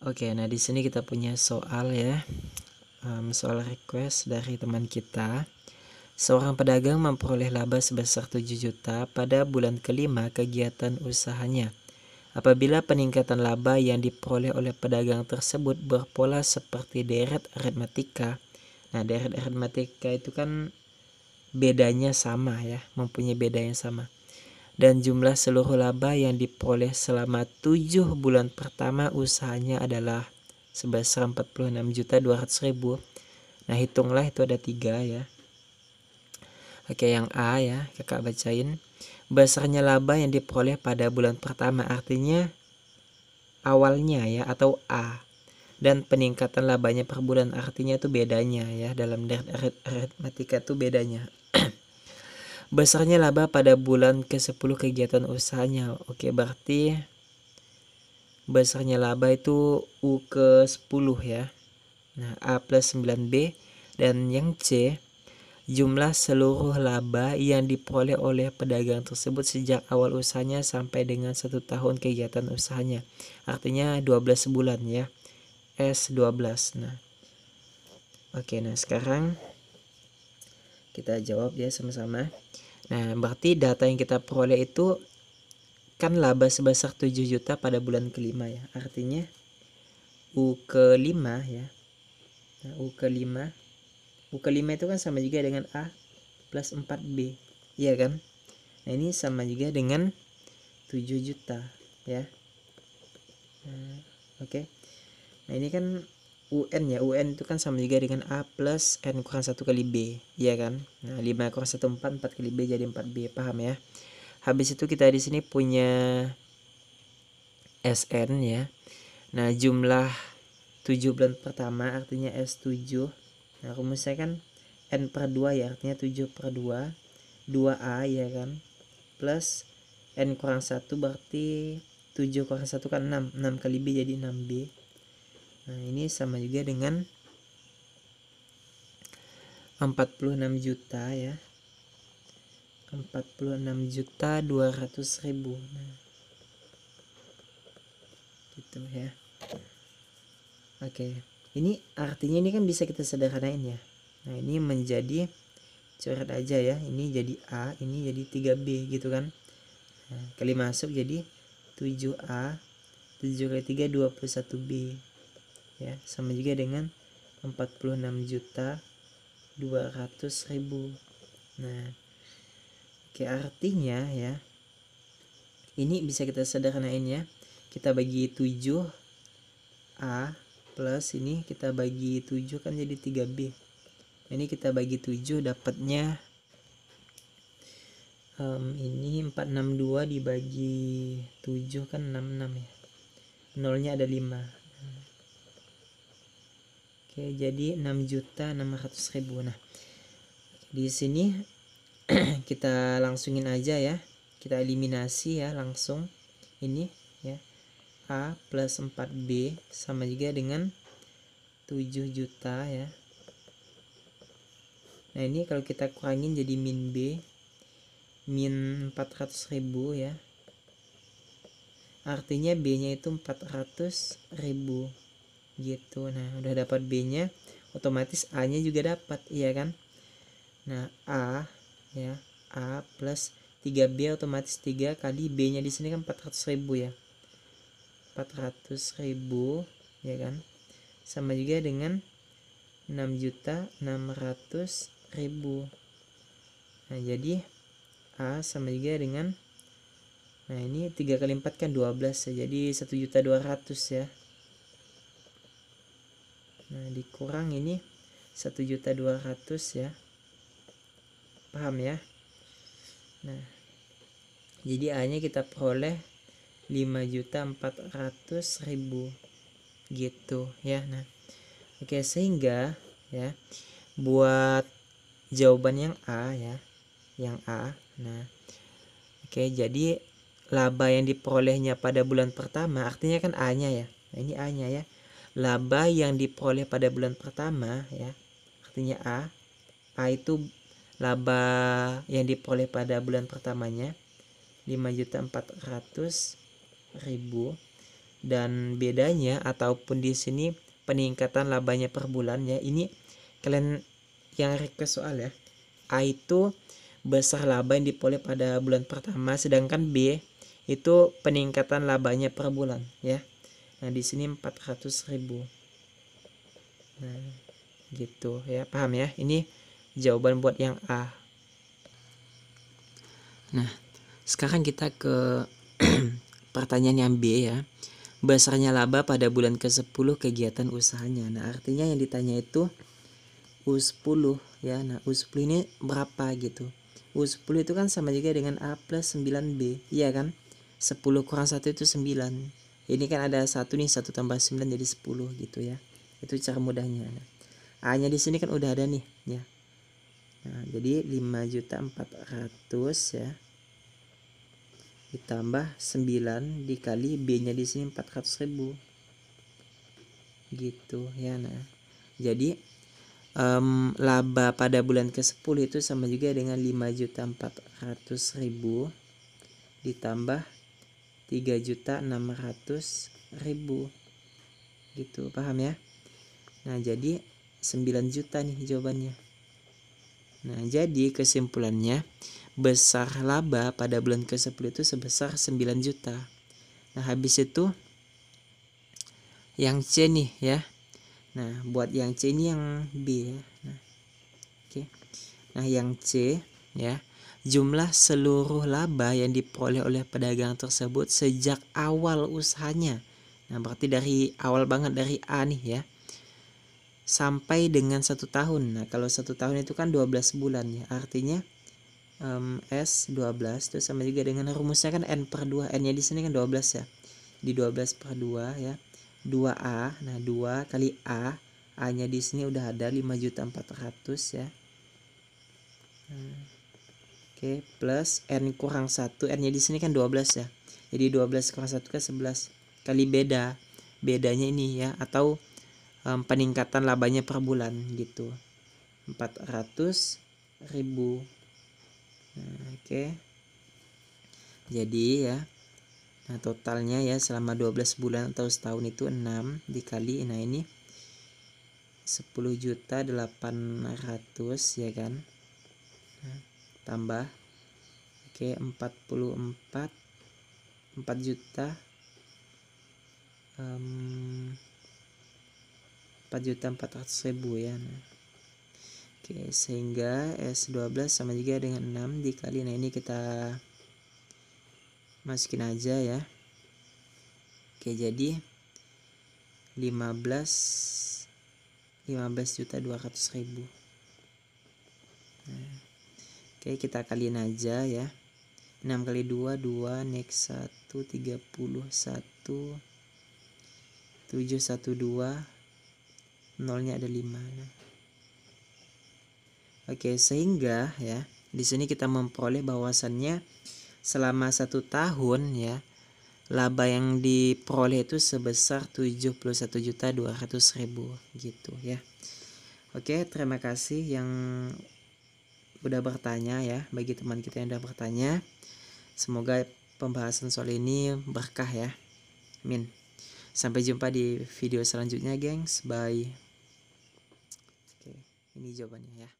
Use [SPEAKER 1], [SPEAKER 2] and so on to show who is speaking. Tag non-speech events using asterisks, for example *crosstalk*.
[SPEAKER 1] Oke, nah di sini kita punya soal ya. Um, soal request dari teman kita. Seorang pedagang memperoleh laba sebesar 7 juta pada bulan kelima kegiatan usahanya. Apabila peningkatan laba yang diperoleh oleh pedagang tersebut berpola seperti deret aritmatika. Nah, deret aritmatika itu kan bedanya sama ya, mempunyai beda yang sama dan jumlah seluruh laba yang diperoleh selama tujuh bulan pertama usahanya adalah sebesar 46 juta 200 ribu Nah, hitunglah itu ada tiga ya. Oke, yang A ya, Kakak bacain. Besarnya laba yang diperoleh pada bulan pertama artinya awalnya ya atau A dan peningkatan labanya per bulan artinya itu bedanya ya dalam aritmatika itu bedanya *clears throat* Besarnya laba pada bulan ke-10 kegiatan usahanya. Oke, berarti besarnya laba itu U ke-10 ya. Nah, A plus 9B dan yang C jumlah seluruh laba yang diperoleh oleh pedagang tersebut sejak awal usahanya sampai dengan satu tahun kegiatan usahanya. Artinya 12 bulan ya. S12. Nah. Oke, nah sekarang kita jawab ya sama-sama. Nah, berarti data yang kita peroleh itu kan laba sebesar 7 juta pada bulan kelima ya. Artinya U kelima ya. Nah, U kelima. U kelima itu kan sama juga dengan A plus 4B. Iya kan? Nah, ini sama juga dengan 7 juta ya. Nah, Oke. Okay. Nah, ini kan UN ya UN itu kan sama juga dengan A plus N kurang 1 kali B Iya kan nah 5 kurang 1 4 4 kali B jadi 4B paham ya habis itu kita di sini punya SN ya nah jumlah 7 bulan pertama artinya S7 nah rumusnya kan N per 2 ya artinya 7 per 2 2A ya kan plus N kurang 1 berarti 7 kurang 1 kan 6 6 kali B jadi 6B Nah, ini sama juga dengan 46 juta ya. 46 juta 200 ribu. Nah, gitu ya. Oke, ini artinya ini kan bisa kita sederhanain ya. Nah, ini menjadi coret aja ya. Ini jadi A, ini jadi 3B gitu kan. Nah, kali masuk jadi 7A 7 kali 3 21B ya sama juga dengan 46 juta 200 ribu nah oke artinya ya ini bisa kita sederhanain ya kita bagi 7 A plus ini kita bagi 7 kan jadi 3B ini kita bagi 7 dapatnya um, ini 462 dibagi 7 kan 66 ya nolnya ada 5 Oke, jadi 6 juta 600 ribu. Nah, di sini *clears throat* kita langsungin aja ya. Kita eliminasi ya langsung ini ya. A plus 4B sama juga dengan 7 juta ya. Nah ini kalau kita kurangin jadi min B min 400 ribu ya. Artinya B nya itu 400 ribu gitu nah udah dapat B nya otomatis A nya juga dapat iya kan nah A ya A plus 3B otomatis 3 kali B nya di sini kan 400 ribu ya 400 ribu ya kan sama juga dengan 6 juta 600 ribu nah jadi A sama juga dengan nah ini 3 kali 4 kan 12 ya jadi 1 juta 200 ya Nah, dikurang ini juta 1.200 ya. Paham ya? Nah, jadi A-nya kita peroleh juta ribu gitu ya. Nah, oke sehingga ya buat jawaban yang A ya, yang A. Nah, oke jadi laba yang diperolehnya pada bulan pertama artinya kan A-nya ya. Nah, ini A-nya ya laba yang diperoleh pada bulan pertama ya artinya A A itu laba yang diperoleh pada bulan pertamanya ratus ribu dan bedanya ataupun di sini peningkatan labanya per bulan ya ini kalian yang request soal ya A itu besar laba yang diperoleh pada bulan pertama sedangkan B itu peningkatan labanya per bulan ya Nah, di sini 400.000. Nah, gitu ya. Paham ya? Ini jawaban buat yang A. Nah, sekarang kita ke *clears throat* pertanyaan yang B ya. Besarnya laba pada bulan ke-10 kegiatan usahanya. Nah, artinya yang ditanya itu U10 ya. Nah, U10 ini berapa gitu. U10 itu kan sama juga dengan A plus 9B, iya kan? 10 kurang 1 itu 9 ini kan ada satu nih satu tambah 9 jadi 10 gitu ya itu cara mudahnya nah, A nya di sini kan udah ada nih ya nah, jadi 5 juta 400 ya ditambah 9 dikali B nya di sini 400 ribu gitu ya nah jadi um, laba pada bulan ke-10 itu sama juga dengan 5 juta 400 ribu ditambah juta ribu gitu paham ya nah jadi 9 juta nih jawabannya nah jadi kesimpulannya besar laba pada bulan ke-10 itu sebesar 9 juta nah habis itu yang C nih ya nah buat yang C ini yang B ya nah, oke okay. nah yang C ya jumlah seluruh laba yang diperoleh oleh pedagang tersebut sejak awal usahanya. Nah, berarti dari awal banget dari A nih ya. Sampai dengan satu tahun. Nah, kalau satu tahun itu kan 12 bulan ya. Artinya um, S 12 itu sama juga dengan rumusnya kan N per 2. N-nya di sini kan 12 ya. Di 12 per 2 ya. 2A. Nah, 2 kali A. A-nya di sini udah ada 5.400 ya. Hmm. Oke, plus n kurang 1. n-nya di sini kan 12 ya. Jadi 12 kurang 1 kan 11 kali beda. Bedanya ini ya atau um, peningkatan labanya per bulan gitu. 400 ribu. Nah, oke. Jadi ya Nah, totalnya ya selama 12 bulan atau setahun itu 6 dikali nah ini 10 juta 800 ya kan tambah oke 44 4 juta um, 4 juta 400 ribu ya nah. Oke, sehingga S12 sama juga dengan 6 dikali. Nah, ini kita masukin aja ya. Oke, jadi 15 15 juta 200 ribu. Nah. Oke, kita kaliin aja ya. 6 kali 2, 2, next 1, 31, 7, 1, 2, nolnya ada 5. Nah. Oke, sehingga ya, di sini kita memperoleh bahwasannya selama satu tahun ya, laba yang diperoleh itu sebesar 71.200.000 gitu ya. Oke, terima kasih yang udah bertanya ya bagi teman kita yang udah bertanya semoga pembahasan soal ini berkah ya amin sampai jumpa di video selanjutnya gengs bye oke ini jawabannya ya